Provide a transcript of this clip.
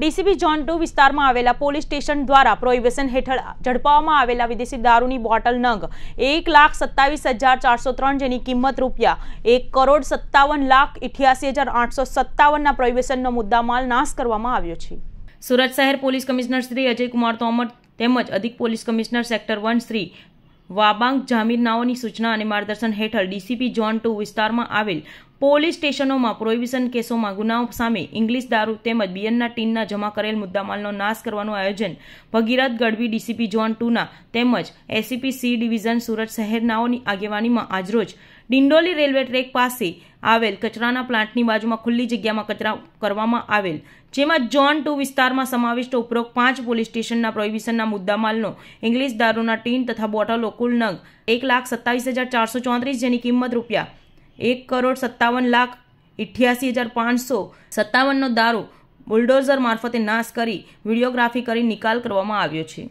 DCB zone two વિસ્તારમાં આવેલા police station દ્વારા પ્રોહિબિશન હેઠળ ઝડપાવવામાં આવેલા વિદેશી દારૂની બોટલ નંગ એક લાખ સત્તાવીસ હજાર ચારસો ત્રણ જેની કિંમત રૂપિયા એક કરોડ સત્તાવન લાખ ઇઠ્યાસી હજાર આઠસો સત્તાવનના પ્રોહિબિશનનો મુદ્દામાલ નાશ કરવામાં આવ્યો છે સુરત શહેર પોલીસ કમિશનર શ્રી અજય કુમાર તોમર તેમજ અધિક police commissioner sector one Shri Vabang જામીરનાઓની સૂચના અને માર્ગદર્શન હેઠળ ડીસીપી ઝોન ટુ વિસ્તારમાં આવેલ પોલીસ સ્ટેશનોમાં પ્રોહિબિશન કેસોમાં ગુનાઓ સામે ઇંગ્લિશ દારૂ તેમજ બિયરના ટીનના જમા કરેલ મુદ્દામાલનો નાશ કરવાનું આયોજન ભગીરથ ગઢવી ડીસીપી ઝોન ટુના તેમજ એસીપી સી ડિવિઝન સુરત શહેરનાઓની આગેવાનીમાં આજરોજ ડિંડોલી રેલવે ટ્રેક પાસે આવેલ કચરાના પ્લાન્ટની બાજુમાં ખુલ્લી જગ્યામાં કચરા કરવામાં આવેલ જેમાં જોન ટુ વિસ્તારમાં સમાવિષ્ટ ઉપરોક્ત પાંચ પોલીસ સ્ટેશનના પ્રોહિબિશનના મુદ્દામાલનો ઇંગ્લિશ દારૂના ટીન તથા બોટલો કુલ નગ એક લાખ સત્તાવીસ હજાર ચારસો ચોત્રીસ જેની કિંમત રૂપિયા એક કરોડ સત્તાવન લાખ ઇઠ્યાસી હજાર પાંચસો સત્તાવનનો દારૂ બુલડોઝર મારફતે નાશ કરી વિડીયોગ્રાફી કરી નિકાલ કરવામાં આવ્યો છે